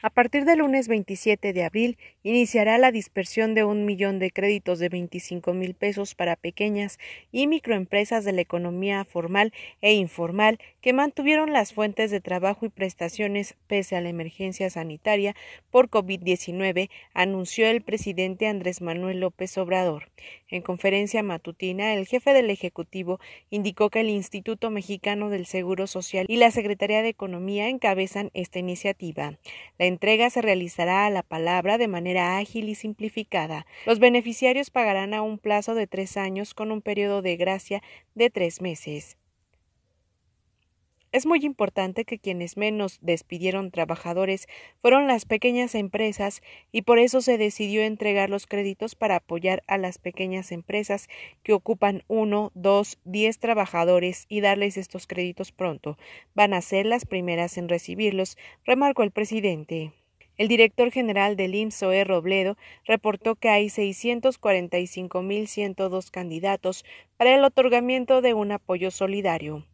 A partir del lunes 27 de abril iniciará la dispersión de un millón de créditos de 25 mil pesos para pequeñas y microempresas de la economía formal e informal que mantuvieron las fuentes de trabajo y prestaciones pese a la emergencia sanitaria por COVID-19, anunció el presidente Andrés Manuel López Obrador. En conferencia matutina, el jefe del Ejecutivo indicó que el Instituto Mexicano del Seguro Social y la Secretaría de Economía encabezan esta iniciativa entrega se realizará a la palabra de manera ágil y simplificada. Los beneficiarios pagarán a un plazo de tres años con un periodo de gracia de tres meses. Es muy importante que quienes menos despidieron trabajadores fueron las pequeñas empresas y por eso se decidió entregar los créditos para apoyar a las pequeñas empresas que ocupan uno, dos, diez trabajadores y darles estos créditos pronto. Van a ser las primeras en recibirlos, remarcó el presidente. El director general del IMSOE Robledo reportó que hay 645.102 candidatos para el otorgamiento de un apoyo solidario.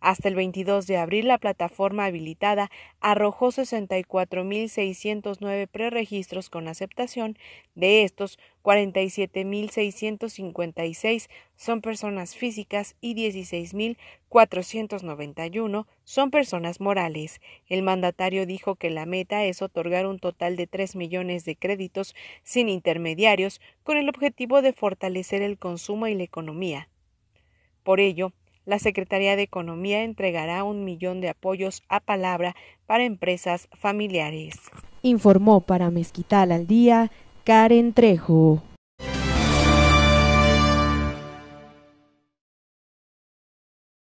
Hasta el 22 de abril, la plataforma habilitada arrojó 64.609 preregistros con aceptación. De estos, 47.656 son personas físicas y 16.491 son personas morales. El mandatario dijo que la meta es otorgar un total de 3 millones de créditos sin intermediarios con el objetivo de fortalecer el consumo y la economía. Por ello, la Secretaría de Economía entregará un millón de apoyos a palabra para empresas familiares. Informó para Mezquital al Día Karen Trejo.